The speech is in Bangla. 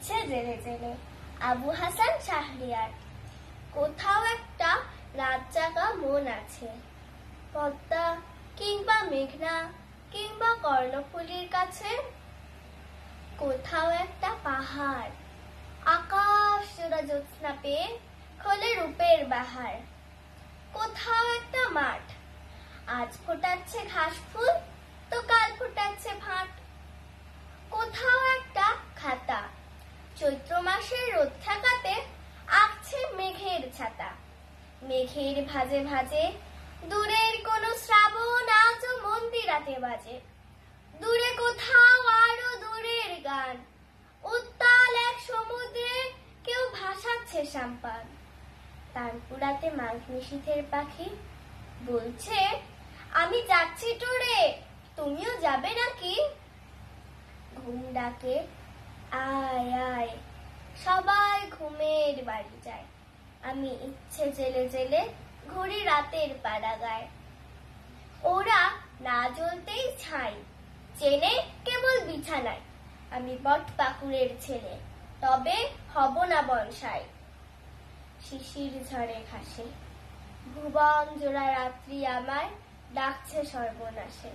দিচ্ছে জেনে জেনে আবু হাসান শাহরিয়ার কোথাও একটা রাত জাগা মন আছে পদ্মা কিংবা মেঘনা কিংবা কর্ণফুলির কাছে কোথাও একটা পাহাড় আকাশ জোড়া জ্যোৎস্না পেয়ে খোলে রূপের বাহার কোথাও একটা মাঠ আজ ফোটাচ্ছে ঘাস ফুল তো কাল ফোটাচ্ছে ভাত চৈত্র মাসের রোদ থাকাতে আঁকছে মেঘের ছাতা মেঘের ভাজে ভাজে দূরের কোন শ্রাবণ আজ মন্দিরাতে বাজে দূরে কোথাও আরো দূরের গান উত্তাল এক সমুদ্রে কেউ ভাসাচ্ছে সাম্পান তানপুরাতে মাঘ নিশীথের পাখি বলছে আমি যাচ্ছি টুরে তুমিও যাবে নাকি ঘুম ডাকে আয় আয় সবাই ঘুমের বাড়ি যায় আমি ইচ্ছে জেলে জেলে ঘুরি রাতের পাড়া গায় ওরা না জ্বলতেই ছাই চেনে কেবল বিছানায় আমি বট পাকুড়ের ছেলে তবে হব না বনসাই শিশির ঝড়ে ঘাসে ভুবন জোড়া রাত্রি আমার ডাকছে সর্বনাশে